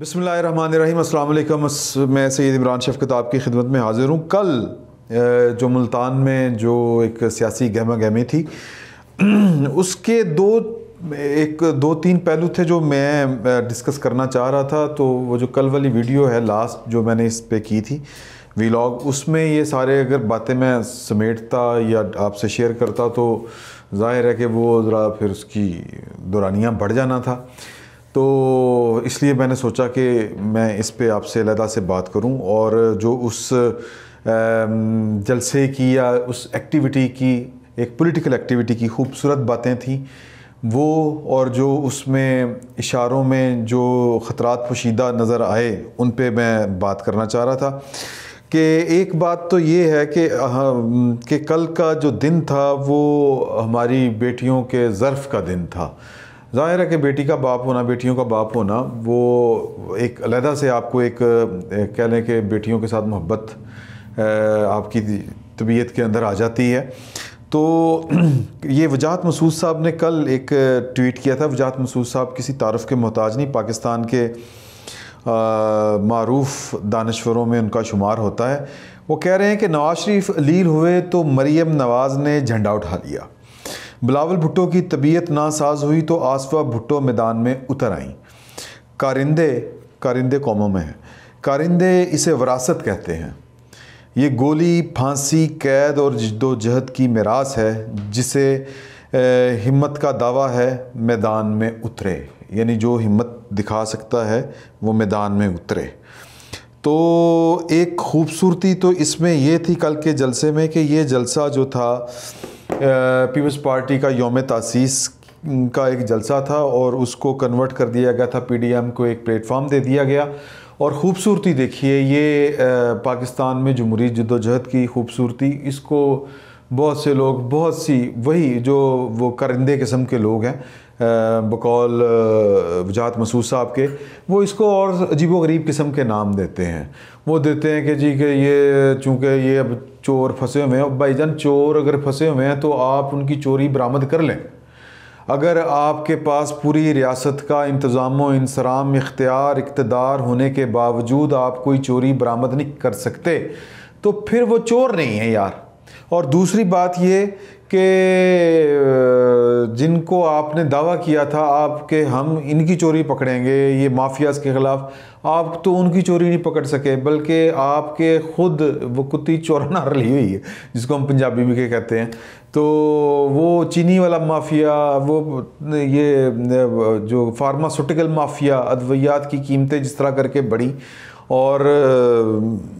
बसमीम अल्लाम मैं सैद इमरान शफकत आपकी खिदमत में हाज़िर हूँ कल जो मुल्तान में जो एक सियासी गहमा गहमी थी उसके दो एक दो तीन पहलू थे जो मैं डिस्कस करना चाह रहा था तो वो जो कल वाली वीडियो है लास्ट जो मैंने इस पर की थी वीलॉग उसमें ये सारे अगर बातें मैं समेटता या आपसे शेयर करता तो जाहिर है कि वो ज़रा फिर उसकी दुरानियाँ बढ़ जाना था तो इसलिए मैंने सोचा कि मैं इस पे आपसे अलहदा से बात करूं और जो उस जलसे की या उस एक्टिविटी की एक पॉलिटिकल एक्टिविटी की खूबसूरत बातें थीं वो और जो उसमें इशारों में जो ख़तरात पोशीदा नज़र आए उन पे मैं बात करना चाह रहा था कि एक बात तो ये है कि कि कल का जो दिन था वो हमारी बेटियों के ज़र्फ़ का दिन था ज़ाहिर है कि बेटी का बाप होना बेटियों का बाप होना वो एक अलहदा से आपको एक, कह लें कि बेटियों के साथ मोहब्बत आपकी तबीयत के अंदर आ जाती है तो ये वजात मसूद साहब ने कल एक ट्वीट किया था वजाहत मसूद साहब किसी तारफ़ के मोहताज नहीं पाकिस्तान के मरूफ दानश्वरों में उनका शुमार होता है वो कह रहे हैं कि नवाज शरीफ अलील हुए तो मरीम नवाज़ ने झंडा उठा लिया बिलावल भुट्टो की तबीयत नासाज हुई तो आसफा भुट्टो मैदान में उतर आईं कारिंदे कारिंदे कौमों में हैं कारिंदे इसे वरासत कहते हैं ये गोली फांसी कैद और जद्दोजहद की मिरास है जिसे हिम्मत का दावा है मैदान में उतरे यानी जो हिम्मत दिखा सकता है वो मैदान में उतरे तो एक खूबसूरती तो इसमें यह थी कल के जलसे में कि ये जलसा जो था पीपल्स पार्टी का योम तसीस का एक जलसा था और उसको कन्वर्ट कर दिया गया था पीडीएम को एक प्लेटफार्म दे दिया गया और ख़ूबसूरती देखिए ये पाकिस्तान में जमहूरी जदोजहद की खूबसूरती इसको बहुत से लोग बहुत सी वही जो वो करिंदे किस्म के लोग हैं बकौल वजात मसूद साहब के वो इसको और अजीब गरीब किस्म के नाम देते हैं वो देते हैं कि जी कि ये चूँकि ये अब चोर फंसे हुए हैं अब जान चोर अगर फंसे हुए हैं तो आप उनकी चोरी बरामद कर लें अगर आपके पास पूरी रियासत का इंतज़ाम इंसराम इख्तियार इकतदार होने के बावजूद आप कोई चोरी बरामद नहीं कर सकते तो फिर वो चोर नहीं है यार और दूसरी बात ये कि जिनको आपने दावा किया था आप हम इनकी चोरी पकड़ेंगे ये माफियाज के ख़िलाफ़ आप तो उनकी चोरी नहीं पकड़ सके बल्कि आपके ख़ुद वो कुत्ती चोराना रली हुई है जिसको हम पंजाबी में के कहते हैं तो वो चीनी वाला माफिया वो ये जो फार्मास्यूटिकल माफिया अद्वियात की कीमतें जिस तरह करके बढ़ी और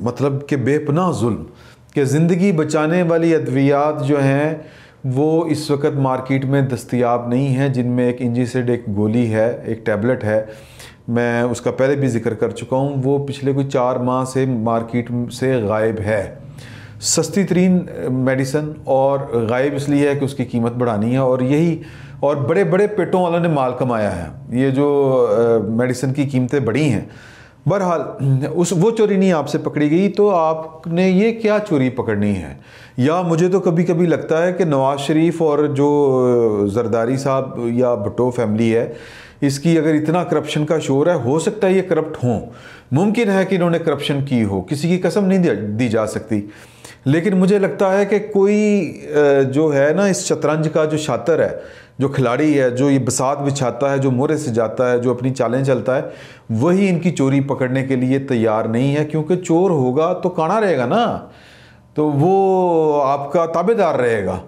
मतलब कि बेपना जुल्म कि ज़िंदगी बचाने वाली अद्वियात जो हैं वो इस वक्त मार्केट में दस्तियाब नहीं हैं जिनमें एक इंजीसड एक गोली है एक टैबलेट है मैं उसका पहले भी जिक्र कर चुका हूँ वो पिछले कुछ चार माह से मार्केट से गायब है सस्ती तरीन मेडिसन और गायब इसलिए है कि उसकी कीमत बढ़ानी है और यही और बड़े बड़े पेटों वालों ने माल कमाया है ये जो मेडिसन की कीमतें बढ़ी हैं बहरहाल उस वो चोरी नहीं आपसे पकड़ी गई तो आपने ये क्या चोरी पकड़नी है या मुझे तो कभी कभी लगता है कि नवाज़ शरीफ और जो जरदारी साहब या भटो फैमिली है इसकी अगर इतना करप्शन का शोर है हो सकता है ये करप्ट हों मुमकिन है कि इन्होंने करप्शन की हो किसी की कसम नहीं दी जा सकती लेकिन मुझे लगता है कि कोई जो है ना इस शतरंज का जो छात्र है जो खिलाड़ी है जो ये बसात बिछाता है जो मोरे से जाता है जो अपनी चालें चलता है वही इनकी चोरी पकड़ने के लिए तैयार नहीं है क्योंकि चोर होगा तो काना रहेगा ना तो वो आपका ताबेदार रहेगा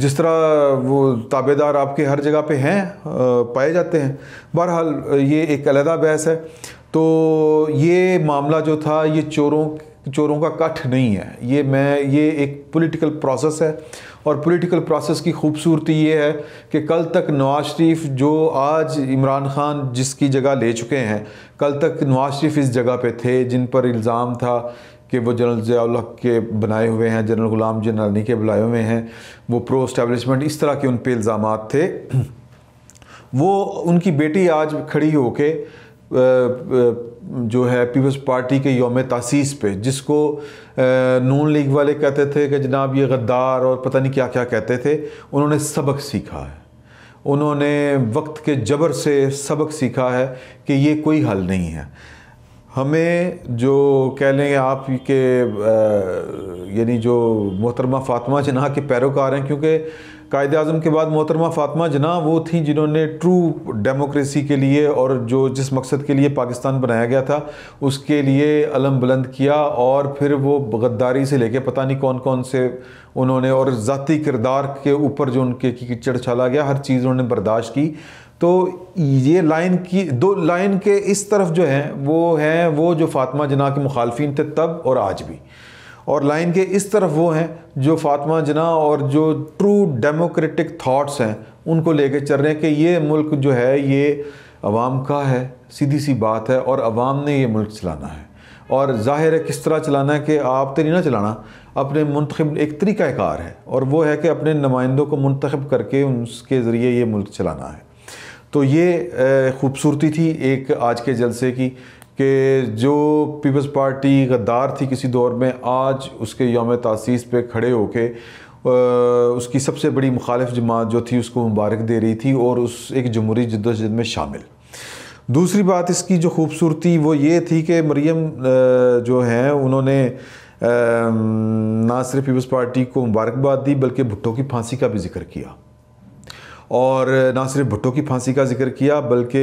जिस तरह वो ताबेदार आपके हर जगह पे हैं पाए जाते हैं बहरहाल ये एक अलहदा बहस है तो ये मामला जो था ये चोरों चोरों का कट नहीं है ये मैं ये एक पॉलिटिकल प्रोसेस है और पॉलिटिकल प्रोसेस की खूबसूरती ये है कि कल तक नवाज शरीफ जो आज इमरान खान जिसकी जगह ले चुके हैं कल तक नवाज शरीफ इस जगह पे थे जिन पर इल्ज़ाम था कि वो जनरल ज़ियाउल के बनाए हुए हैं जनरल ग़ुलाम जनानी के बुलाए हुए हैं वो प्रो इस्टेबलिशमेंट इस तरह के उन पर इल्ज़ाम थे वो उनकी बेटी आज खड़ी हो के जो है पीपल्स पार्टी के योम तसीस पे जिसको नून लीग वाले कहते थे कि जनाब ये गद्दार और पता नहीं क्या क्या कहते थे उन्होंने सबक सीखा है उन्होंने वक्त के जबर से सबक सीखा है कि ये कोई हल नहीं है हमें जो कह लें आप के यानी जो मोहतरमा फ़ातिमा जना के पैरोकार हैं क्योंकि कायद अजम के बाद मोहतरमा फातमा जना वो थी जिन्होंने ट्रू डेमोक्रेसी के लिए और जो जिस मकसद के लिए पाकिस्तान बनाया गया था उसके लिए अलम बुलंद किया और फिर वो गद्दारी से लेके पता नहीं कौन कौन से उन्होंने और ज़ाती किरदार के ऊपर जो उनके कीचड़ छाला गया हर चीज़ उन्होंने बर्दाश्त की तो ये लाइन की दो लाइन के इस तरफ जो है वो हैं वो जो फातमा जना के मुखालफी थे तब और आज भी और लाइन के इस तरफ वो हैं जो फातमा जना और जो ट्रू डेमोक्रेटिक थाट्स हैं उनको लेके चल रहे हैं कि ये मुल्क जो है ये अवाम का है सीधी सी बात है और अवाम ने ये मुल्क चलाना है और ज़ाहिर है किस तरह चलाना है कि आप तो नहीं ना चलाना अपने मंतखब एक तरीक़ाकार है और वो है कि अपने नुमाइंदों को मंतखब करके उनके ज़रिए ये मुल्क चलाना है तो ये खूबसूरती थी एक आज के जलसे की कि जो पीपल्स पार्टी गद्दार थी किसी दौर में आज उसके योम तसीस पे खड़े होके उसकी सबसे बड़ी मुखालफ जमात जो थी उसको मुबारक दे रही थी और उस एक जमहूरी जदोजहद में शामिल दूसरी बात इसकी जो खूबसूरती वो ये थी कि मरीम जो हैं उन्होंने ना सिर्फ पीपल्स पार्टी को मुबारकबाद दी बल्कि भुट्टो की फांसी का भी जिक्र किया और ना सिर्फ भुट्टो की फांसी का जिक्र किया बल्कि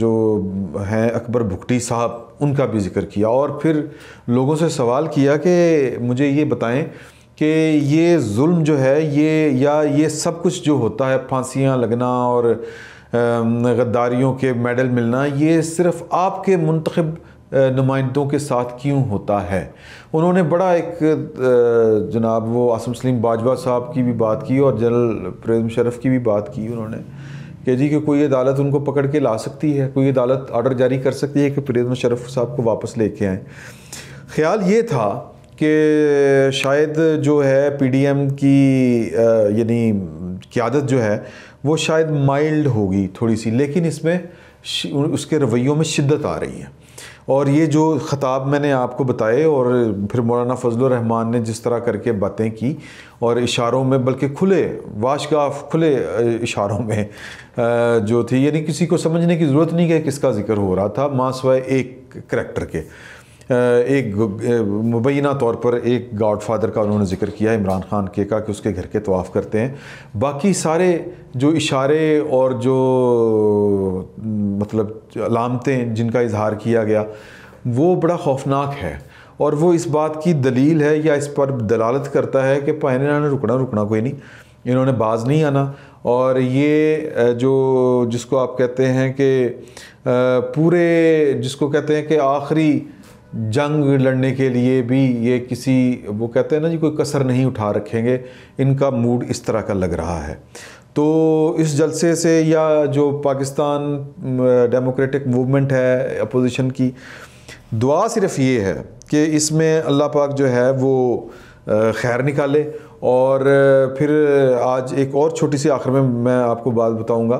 जो हैं अकबर भुगटी साहब उनका भी जिक्र किया और फिर लोगों से सवाल किया कि मुझे ये बताएं कि ये जुल्म जो है ये या ये सब कुछ जो होता है फांसियाँ लगना और गद्दारियों के मेडल मिलना ये सिर्फ़ आपके मंतखब नुमाइंदों के साथ क्यों होता है उन्होंने बड़ा एक जनाब वो आसम सलीम बाजवा साहब की भी बात की और जनरल प्रेम शरफ की भी बात की उन्होंने कि जी कि कोई अदालत उनको पकड़ के ला सकती है कोई अदालत ऑर्डर जारी कर सकती है कि प्रेम शरफ साहब को वापस लेके आएँ ख्याल ये था कि शायद जो है पीडीएम की यानी क्यादत जो है वो शायद माइल्ड होगी थोड़ी सी लेकिन इसमें उसके रवैयों में शिद्दत आ रही है और ये जो ख़ताब मैंने आपको बताए और फिर मौलाना फजल रहमान ने जिस तरह करके बातें की और इशारों में बल्कि खुले वाशगाफ खुले इशारों में जो थी यानी किसी को समझने की ज़रूरत नहीं है किसका ज़िक्र हो रहा था माँ सवाए एक करेक्टर के एक मुबैना तौर पर एक गॉड फादर का उन्होंने जिक्र किया इमरान खान के का कि उसके घर के तवाफ़ करते हैं बाकी सारे जो इशारे और जो मतलब अलामतें जिनका इजहार किया गया वो बड़ा खौफनाक है और वो इस बात की दलील है या इस पर दलालत करता है कि पाने ने रुकना रुकना कोई नहीं इन्होंने बाज नहीं आना और ये जो जिसको आप कहते हैं कि पूरे जिसको कहते हैं कि आखिरी जंग लड़ने के लिए भी ये किसी वो कहते हैं ना जी कोई कसर नहीं उठा रखेंगे इनका मूड इस तरह का लग रहा है तो इस जलसे से या जो पाकिस्तान डेमोक्रेटिक मूवमेंट है अपोजिशन की दुआ सिर्फ ये है कि इसमें अल्लाह पाक जो है वो खैर निकाले और फिर आज एक और छोटी सी आखिर में मैं आपको बात बताऊंगा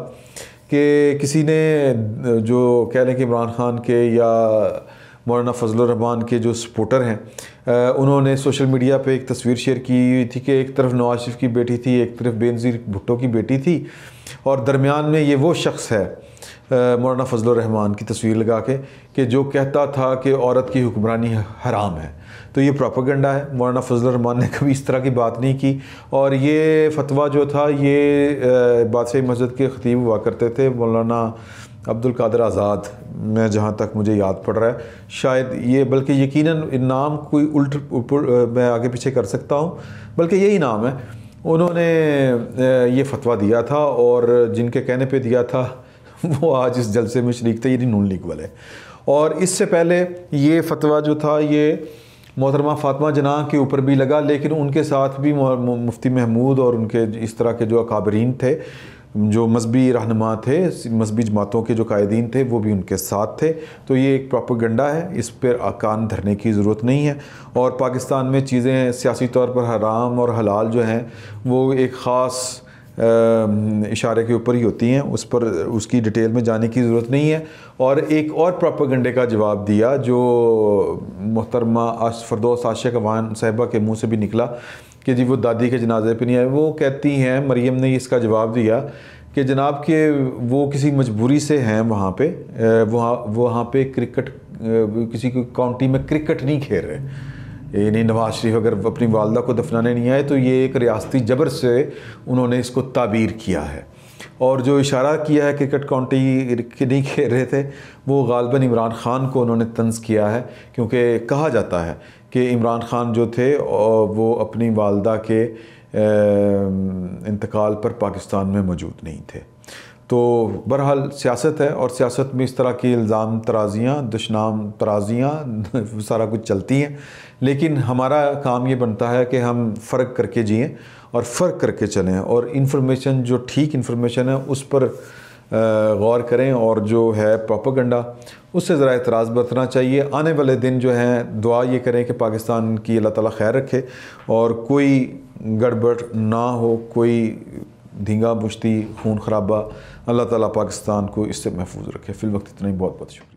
कि किसी ने जो कह लें कि इमरान खान के या मौलाना फजलरहमान के जो सपोर्टर हैं उन्होंने सोशल मीडिया पे एक तस्वीर शेयर की हुई थी कि एक तरफ नवाज शरीफ की बेटी थी एक तरफ बेनज़ीर भुट्टो की बेटी थी और दरमियान में ये वो शख्स है मौलाना फजलरहमान की तस्वीर लगा के कि जो कहता था कि औरत की हुक्मरानी हराम है तो ये प्रोपागेंडा है मौलाना फजलरहमान ने कभी इस तरह की बात नहीं की और ये फतवा जो था ये बादशाही मस्जिद के खतीब हुआ करते थे मौलाना अब्दुल कादर आज़ाद मैं जहाँ तक मुझे याद पड़ रहा है शायद ये बल्कि यकीनन नाम कोई उल्ट मैं आगे पीछे कर सकता हूँ बल्कि यही नाम है उन्होंने ये फतवा दिया था और जिनके कहने पे दिया था वो आज इस जलसे में शरीक थे यदि नून लीग वाले और इससे पहले ये फतवा जो था ये मोहतरमा फातमा जना के ऊपर भी लगा लेकिन उनके साथ भी मुफ्ती महमूद और उनके इस तरह के जो अकाबरीन थे जो मजहबी रहनमा थे मजहबी जमातों के जो कायदीन थे वो भी उनके साथ थे तो ये एक प्रॉपरगंडा है इस पर अकान धरने की ज़रूरत नहीं है और पाकिस्तान में चीज़ें सियासी तौर पर हराम और हलाल जो हैं वो एक ख़ास इशारे के ऊपर ही होती हैं उस पर उसकी डिटेल में जाने की ज़रूरत नहीं है और एक और प्रापागंडे का जवाब दिया जो मोहतरमा फरदोस आशिक अवान साहिबा के मुँह से भी निकला कि जी वो दादी के जनाजे पे नहीं आए वो कहती हैं मरीम ने इसका जवाब दिया कि जनाब के वो किसी मजबूरी से हैं वहाँ पे वहाँ वहाँ पे क्रिकेट किसी को काउंटी में क्रिकेट नहीं खेल रहे यानी नवाज शरीफ अगर अपनी वालदा को दफनाने नहीं आए तो ये एक रियासती जबर से उन्होंने इसको ताबीर किया है और जो इशारा किया है क्रिकेट काउंटी के नहीं खेल रहे थे वो गालबन इमरान ख़ान को उन्होंने तंज किया है क्योंकि कहा जाता है कि इमरान ख़ान जो थे वो अपनी वालदा के इंतकाल पर पाकिस्तान में मौजूद नहीं थे तो बहरहाल सियासत है और सियासत में इस तरह की इल्ज़ाम तराजियाँ दुशनाम तराजियाँ सारा कुछ चलती हैं लेकिन हमारा काम ये बनता है कि हम फ़र्क करके जिए और फ़र्क करके चलें और इन्फॉर्मेशन जो ठीक इन्फॉर्मेशन है उस पर गौर करें और जो है प्रोपागंडा उससे ज़रा एतराज़ बरतना चाहिए आने वाले दिन जो हैं दुआ ये करें कि पाकिस्तान की अल्लाह ताला खैर रखे और कोई गड़बड़ ना हो कोई धींगा बुश्ती खून खराबा अल्लाह ताला पाकिस्तान को इससे महफूज रखे फिल वक्त इतना ही बहुत बहुत शुक्रिया